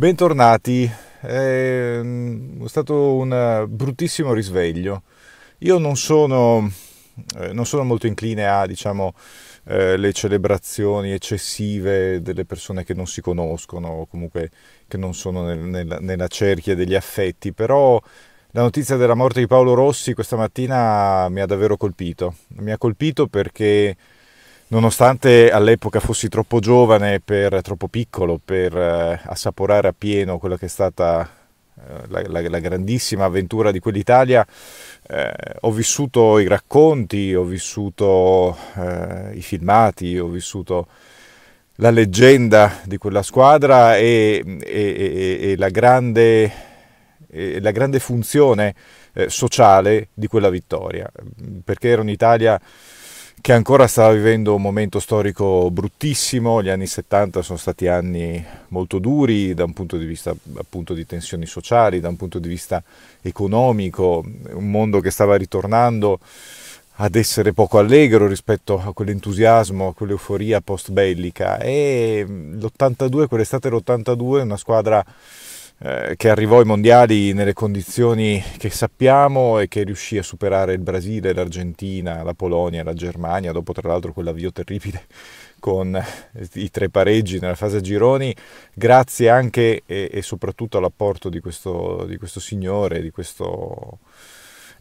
Bentornati, mm, è stato un bruttissimo risveglio. Io non sono, eh, non sono molto incline a diciamo, eh, le celebrazioni eccessive delle persone che non si conoscono o comunque che non sono nel, nel, nella cerchia degli affetti, però la notizia della morte di Paolo Rossi questa mattina mi ha davvero colpito. Mi ha colpito perché nonostante all'epoca fossi troppo giovane, per, troppo piccolo per eh, assaporare appieno quella che è stata eh, la, la, la, grandissima avventura di quell'Italia, eh, ho vissuto i racconti, ho vissuto eh, i filmati, ho vissuto la leggenda di quella squadra e, e, e, e la, grande, la, grande, funzione eh, sociale di quella vittoria, perché era un'Italia che ancora stava vivendo un momento storico bruttissimo, gli anni 70 sono stati anni molto duri da un punto di vista appunto di tensioni sociali, da un punto di vista economico, un mondo che stava ritornando ad essere poco allegro rispetto a quell'entusiasmo, a quell'euforia post bellica e l'82, quell'estate dell'82 è una squadra eh, che arrivò ai mondiali nelle condizioni che sappiamo e che riuscì a superare il Brasile, l'Argentina, la Polonia, la Germania, dopo tra l'altro quell'avvio terribile con eh, i tre pareggi nella fase a gironi, grazie anche e, e soprattutto all'apporto di questo, di questo signore, di questo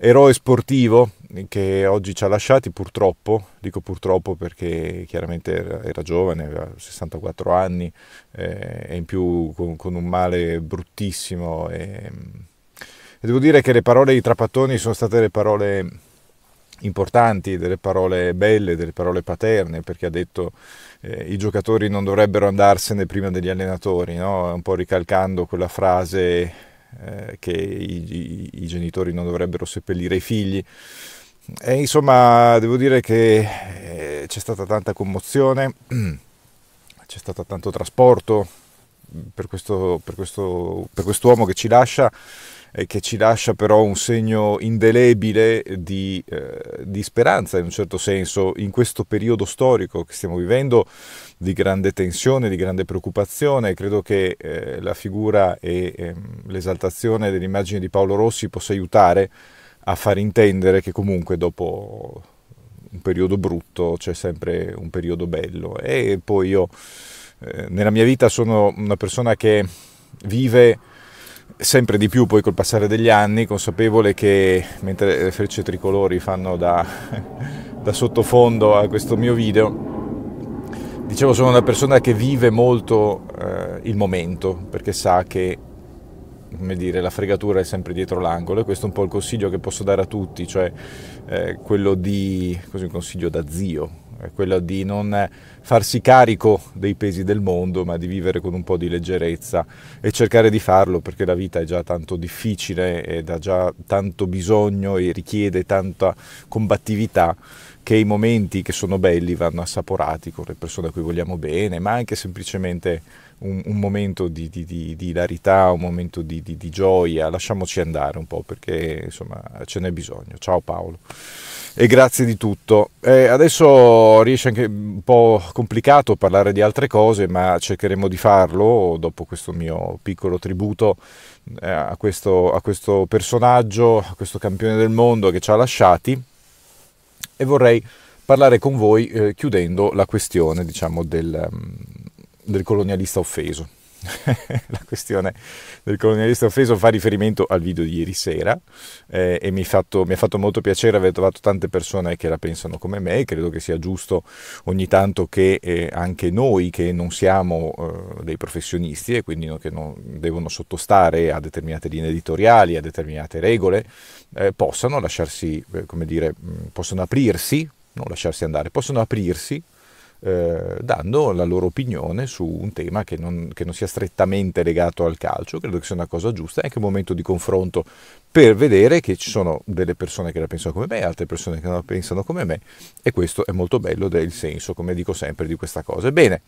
eroe sportivo che oggi ci ha lasciati purtroppo, dico purtroppo perché chiaramente era, era giovane, aveva 64 anni eh, e in più con, con un male bruttissimo. E, e devo dire che le parole di Trapattoni sono state le parole importanti, delle parole belle, delle parole paterne, perché ha detto eh, i giocatori non dovrebbero andarsene prima degli allenatori, no? un po' ricalcando quella frase eh, che i, i, i, genitori non dovrebbero seppellire i figli. E insomma, devo dire che eh, c'è stata tanta commozione, c'è stato tanto trasporto mm, per, questo, per, questo, per quest'uomo che ci lascia. Eh, che ci lascia però un segno indelebile di, eh, di, speranza in un certo senso in questo periodo storico che stiamo vivendo di grande tensione, di grande preoccupazione. Credo che eh, la figura e eh, l'esaltazione dell'immagine di Paolo Rossi possa aiutare a far intendere che comunque dopo un periodo brutto c'è sempre un periodo bello. E poi io eh, nella mia vita sono una persona che vive sempre di più poi col passare degli anni, consapevole che mentre le frecce tricolori fanno da, da sottofondo a questo mio video, dicevo sono una persona che vive molto eh, il momento, perché sa che come dire, la fregatura è sempre dietro l'angolo e questo è un po' il consiglio che posso dare a tutti, cioè eh, quello di, così un consiglio da zio, è quella di non farsi carico dei pesi del mondo, ma di vivere con un po' di leggerezza e cercare di farlo perché la vita è già tanto difficile ed ha già tanto bisogno e richiede tanta combattività che i momenti che sono belli vanno assaporati con le persone a cui vogliamo bene, ma anche semplicemente un, un momento di, di, di, di, ilarità, un momento di, gioia, lasciamoci andare un po' perché insomma ce n'è bisogno. Ciao Paolo e grazie di tutto. Eh, adesso riesce anche un po' complicato parlare di altre cose, ma cercheremo di farlo dopo questo mio piccolo tributo eh, a, questo, a questo personaggio, a questo campione del mondo che ci ha lasciati e vorrei parlare con voi eh, chiudendo la questione diciamo, del, mm, del colonialista offeso. la questione del colonialista offeso fa riferimento al video di ieri sera eh, e mi, fatto, mi, ha fatto molto piacere aver trovato tante persone che la pensano come me e credo che sia giusto ogni tanto che eh, anche noi che non siamo eh, dei professionisti e quindi che non devono sottostare a determinate linee editoriali, a determinate regole, eh, possano lasciarsi, eh, come dire, mm, possono aprirsi, non lasciarsi andare, possono aprirsi eh, dando la loro opinione su un tema che non, che non, sia strettamente legato al calcio, credo che sia una cosa giusta, è anche un momento di confronto per vedere che ci sono delle persone che la pensano come me, altre persone che non la pensano come me e questo è molto bello ed è il senso, come dico sempre, di questa cosa. Ebbene,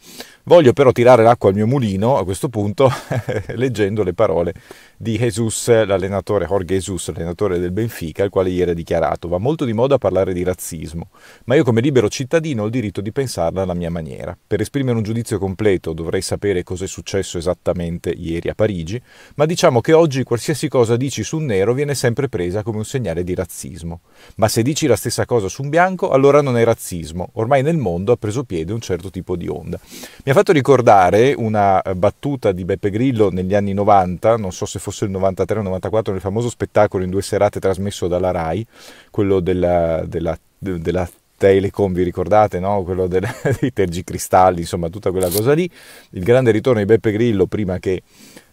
voglio però tirare l'acqua al mio mulino a questo punto leggendo le parole di Jesus, l'allenatore Jorge Jesus, allenatore del Benfica, il quale ieri ha dichiarato va molto di moda parlare di razzismo, ma io come libero cittadino ho il diritto di pensarla alla mia maniera. Per esprimere un giudizio completo dovrei sapere cosa è successo esattamente ieri a Parigi, ma diciamo che oggi qualsiasi cosa dici su un nero nero viene sempre presa come un segnale di razzismo. Ma se dici la stessa cosa su un bianco, allora non è razzismo. Ormai nel mondo ha preso piede un certo tipo di onda. Mi ha fatto ricordare una eh, battuta di Beppe Grillo negli anni 90, non so se fosse il 93 o il 94, nel famoso spettacolo in due serate trasmesso dalla RAI, quello della, della, della Telecom, vi ricordate, no? quello del, dei tergicristalli, insomma tutta quella cosa lì, il grande ritorno di Beppe Grillo prima che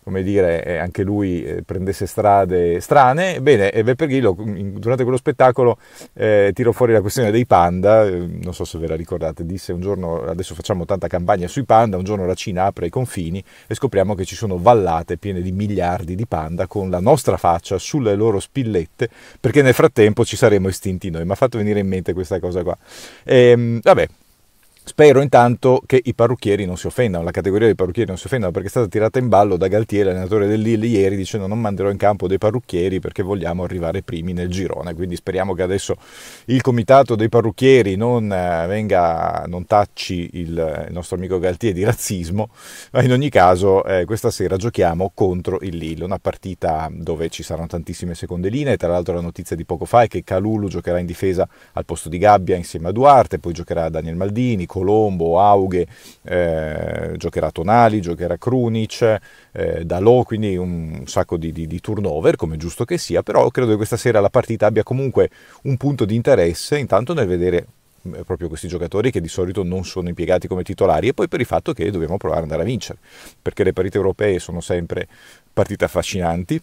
come dire, eh, anche lui eh, prendesse strade strane. Bene, Beppe Grillo mm, durante quello spettacolo eh, tirò fuori la questione dei panda, eh, non so se ve la ricordate, disse un giorno, adesso facciamo tanta campagna sui panda, un giorno la Cina apre i confini e scopriamo che ci sono vallate piene di miliardi di panda con la nostra faccia sulle loro spillette, perché nel frattempo ci saremmo estinti noi. Mi ha fatto venire in mente questa cosa qua. E, ehm, vabbè, Spero intanto che i parrucchieri non si offendano, la categoria dei parrucchieri non si offendano perché è stata tirata in ballo da Galtieri, allenatore del Lille, ieri dicendo non manderò in campo dei parrucchieri perché vogliamo arrivare primi nel girone, quindi speriamo che adesso il comitato dei parrucchieri non, eh, venga, non tacci il, il, nostro amico Galtieri di razzismo, ma in ogni caso eh, questa sera giochiamo contro il Lille, una partita dove ci saranno tantissime seconde linee, tra l'altro la notizia di poco fa è che Calulu giocherà in difesa al posto di Gabbia insieme a Duarte, poi giocherà Daniel Maldini, Colombo, Aughe, eh, giocherà Tonali, giocherà Krunic, eh, Dalò, quindi un sacco di, di, di turnover, come giusto che sia, però credo che questa sera la partita abbia comunque un punto di interesse, intanto nel vedere eh, proprio questi giocatori che di solito non sono impiegati come titolari e poi per il fatto che dobbiamo provare ad andare a vincere, perché le partite europee sono sempre partite affascinanti,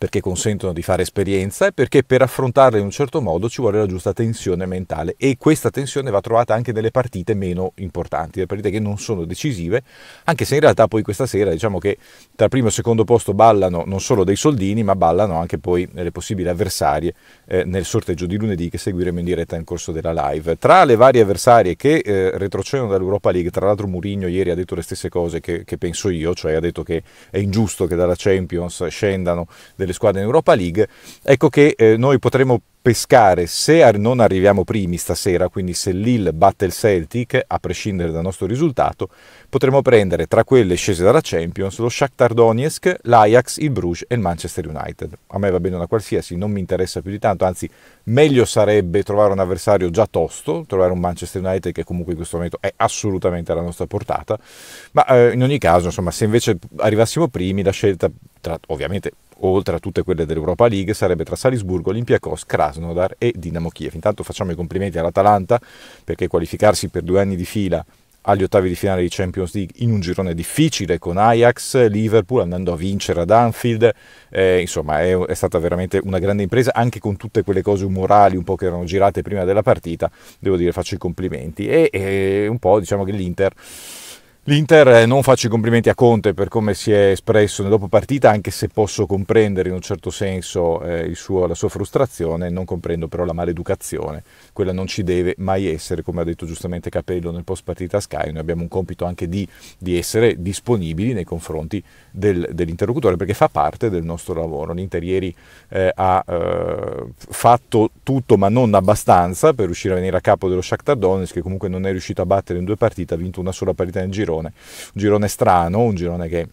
perché consentono di fare esperienza e perché per affrontarle in un certo modo ci vuole la giusta tensione mentale e questa tensione va trovata anche nelle partite meno importanti, le partite che non sono decisive, anche se in realtà poi questa sera diciamo che tra primo e secondo posto ballano non solo dei soldini ma ballano anche poi le possibili avversarie eh, nel sorteggio di lunedì che seguiremo in diretta nel corso della live. Tra le varie avversarie che eh, retrocedono dall'Europa League, tra l'altro Murigno ieri ha detto le stesse cose che, che penso io, cioè ha detto che è ingiusto che dalla Champions scendano delle delle squadre in Europa League, ecco che eh, noi potremo pescare se non arriviamo primi stasera, quindi se Lille batte il Celtic, a prescindere dal nostro risultato, potremo prendere tra quelle scese dalla Champions lo Shakhtar Donetsk, l'Ajax, il Bruges e il Manchester United. A me va bene una qualsiasi, non mi interessa più di tanto, anzi meglio sarebbe trovare un avversario già tosto, trovare un Manchester United che comunque in questo momento è assolutamente alla nostra portata, ma eh, in ogni caso, insomma, se invece arrivassimo primi la scelta tra, ovviamente oltre a tutte quelle dell'Europa League, sarebbe tra Salisburgo, Olympiakos, Krasnodar e Dinamo Kiev. Intanto facciamo i complimenti all'Atalanta perché qualificarsi per due anni di fila agli ottavi di finale di Champions League in un girone difficile con Ajax, Liverpool andando a vincere ad Anfield, eh, insomma è, è, stata veramente una grande impresa anche con tutte quelle cose umorali un po' che erano girate prima della partita, devo dire faccio i complimenti e, e un po' diciamo che l'Inter L'Inter eh, non faccio i complimenti a Conte per come si è espresso nel dopopartita, anche se posso comprendere in un certo senso eh, suo, la sua frustrazione, non comprendo però la maleducazione. Quella non ci deve mai essere, come ha detto giustamente Capello nel post partita Sky, noi abbiamo un compito anche di, di essere disponibili nei confronti del, dell'interlocutore perché fa parte del nostro lavoro. L'Inter ieri eh, ha eh, fatto tutto ma non abbastanza per riuscire a venire a capo dello Shakhtar Donetsk che comunque non è riuscito a battere in due partite, ha vinto una sola partita in giro girone, un girone strano, un girone che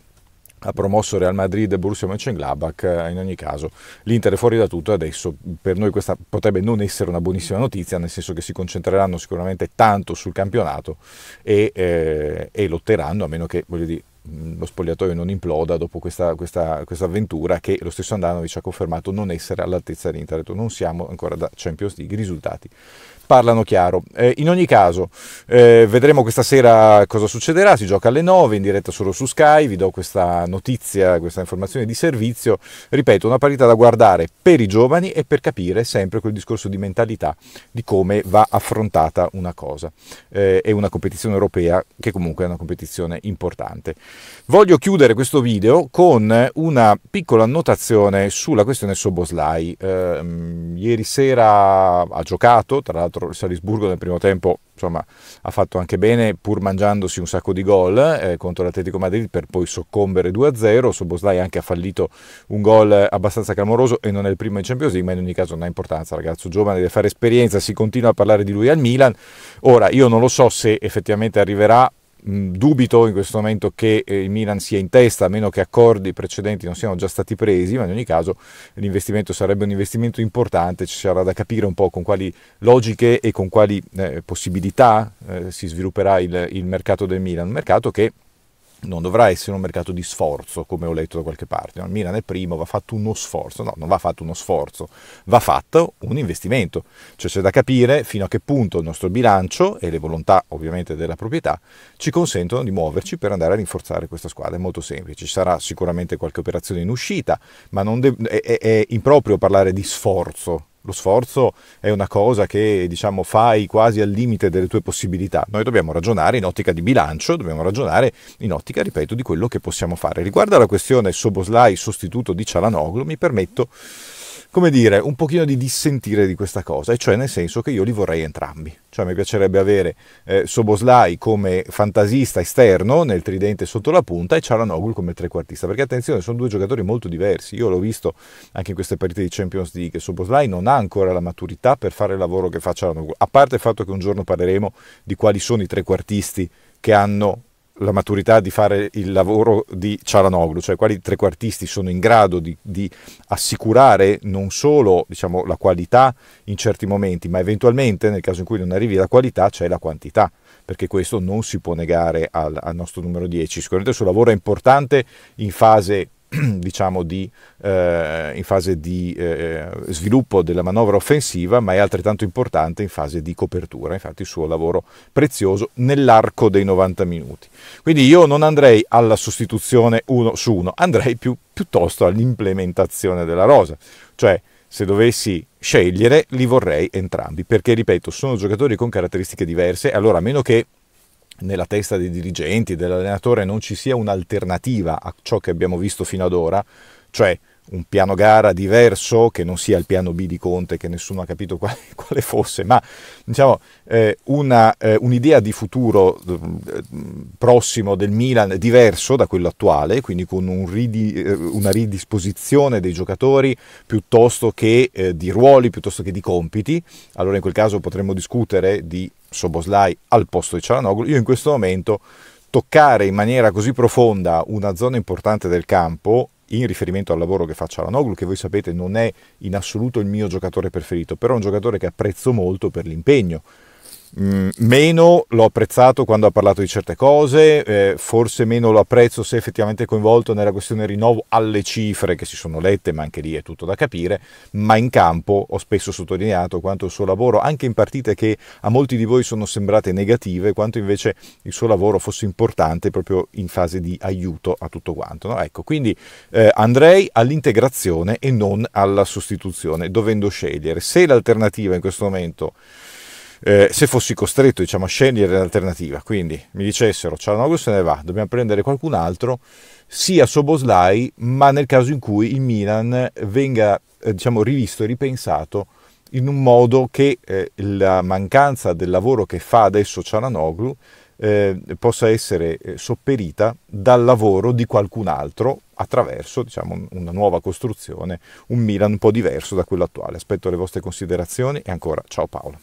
ha promosso Real Madrid e Borussia Mönchengladbach, eh, in ogni caso l'Inter è fuori da tutto e adesso per noi questa potrebbe non essere una buonissima notizia, nel senso che si concentreranno sicuramente tanto sul campionato e, eh, e lotteranno, a meno che dire, lo spogliatoio non imploda dopo questa, questa, questa avventura che lo stesso Andanovic ha confermato non essere all'altezza dell'Inter, non siamo ancora da Champions League, i risultati parlano chiaro. Eh, in ogni caso, eh, vedremo questa sera cosa succederà. Si gioca alle 9 in diretta solo su Sky. Vi do questa notizia, questa informazione di servizio. Ripeto, una partita da guardare per i giovani e per capire sempre quel discorso di mentalità di come va affrontata una cosa. Eh, è una competizione europea che comunque è una competizione importante. Voglio chiudere questo video con una piccola annotazione sulla questione Soboslai. Ehm, ieri sera ha giocato, tra l'altro contro il Salisburgo nel primo tempo insomma, ha fatto anche bene pur mangiandosi un sacco di gol eh, contro l'Atletico Madrid per poi soccombere 2-0, Soboslai anche ha fallito un gol abbastanza clamoroso e non è il primo in Champions League, ma in ogni caso non ha importanza, ragazzo giovane deve fare esperienza, si continua a parlare di lui al Milan, ora io non lo so se effettivamente arriverà dubito in questo momento che eh, il Milan sia in testa, a meno che accordi precedenti non siano già stati presi, ma in ogni caso l'investimento sarebbe un investimento importante, ci sarà da capire un po' con quali logiche e con quali eh, possibilità eh, si svilupperà il, il mercato del Milan, un mercato che non dovrà essere un mercato di sforzo, come ho letto da qualche parte. Il Milan è primo, va fatto uno sforzo. No, non va fatto uno sforzo, va fatto un investimento. Cioè c'è da capire fino a che punto il nostro bilancio e le volontà ovviamente della proprietà ci consentono di muoverci per andare a rinforzare questa squadra. È molto semplice, ci sarà sicuramente qualche operazione in uscita, ma de- è, è, è improprio parlare di sforzo lo sforzo è una cosa che diciamo, fai quasi al limite delle tue possibilità. Noi dobbiamo ragionare in ottica di bilancio, dobbiamo ragionare in ottica, ripeto, di quello che possiamo fare. Riguardo alla questione Soboslai sostituto di Cialanoglu, mi permetto come dire, un pochino di dissentire di questa cosa, e cioè nel senso che io li vorrei entrambi. Cioè mi piacerebbe avere eh, Soboslai come fantasista esterno nel tridente sotto la punta e Cialanoglu come trequartista, perché attenzione, sono due giocatori molto diversi. Io l'ho visto anche in queste partite di Champions League, Soboslai non ha ancora la maturità per fare il lavoro che fa Cialanoglu, a parte il fatto che un giorno parleremo di quali sono i trequartisti che hanno la maturità di fare il lavoro di Cialanoglu, cioè quali trequartisti sono in grado di, di assicurare non solo diciamo, la qualità in certi momenti, ma eventualmente nel caso in cui non arrivi la qualità c'è la quantità, perché questo non si può negare al, al nostro numero 10. Sicuramente il suo lavoro è importante in fase diciamo di, eh, in fase di eh, sviluppo della manovra offensiva, ma è altrettanto importante in fase di copertura, infatti il suo lavoro prezioso nell'arco dei 90 minuti. Quindi io non andrei alla sostituzione uno su uno, andrei più, piuttosto all'implementazione della rosa, cioè se dovessi scegliere li vorrei entrambi, perché ripeto, sono giocatori con caratteristiche diverse, allora a meno che nella testa dei dirigenti, dell'allenatore, non ci sia un'alternativa a ciò che abbiamo visto fino ad ora, cioè un piano gara diverso, che non sia il piano B di Conte, che nessuno ha capito quale, quale fosse, ma diciamo, eh, una, eh, un'idea di futuro eh, prossimo del Milan diverso da quello attuale, quindi con un ridi, eh, una ridisposizione dei giocatori piuttosto che eh, di ruoli, piuttosto che di compiti. Allora in quel caso potremmo discutere di Soboslai al posto di Cialanoglu. Io in questo momento toccare in maniera così profonda una zona importante del campo in riferimento al lavoro che faccio alla Noglu, che voi sapete non è in assoluto il mio giocatore preferito, però è un giocatore che apprezzo molto per l'impegno Mm, meno l'ho apprezzato quando ha parlato di certe cose, eh, forse meno lo apprezzo se effettivamente è coinvolto nella questione rinnovo alle cifre che si sono lette, ma anche lì è tutto da capire, ma in campo ho spesso sottolineato quanto il suo lavoro, anche in partite che a molti di voi sono sembrate negative, quanto invece il suo lavoro fosse importante proprio in fase di aiuto a tutto quanto. No? Ecco, quindi eh, andrei all'integrazione e non alla sostituzione, dovendo scegliere se l'alternativa in questo momento eh, se fossi costretto diciamo, a scegliere l'alternativa, quindi mi dicessero Cialanoglu se ne va, dobbiamo prendere qualcun altro, sia Soboslai, ma nel caso in cui il Milan venga eh, diciamo, rivisto e ripensato in un modo che eh, la mancanza del lavoro che fa adesso Cialanoglu eh, possa essere eh, sopperita dal lavoro di qualcun altro attraverso diciamo, una nuova costruzione, un Milan un po' diverso da quello attuale. Aspetto le vostre considerazioni e ancora ciao Paolo.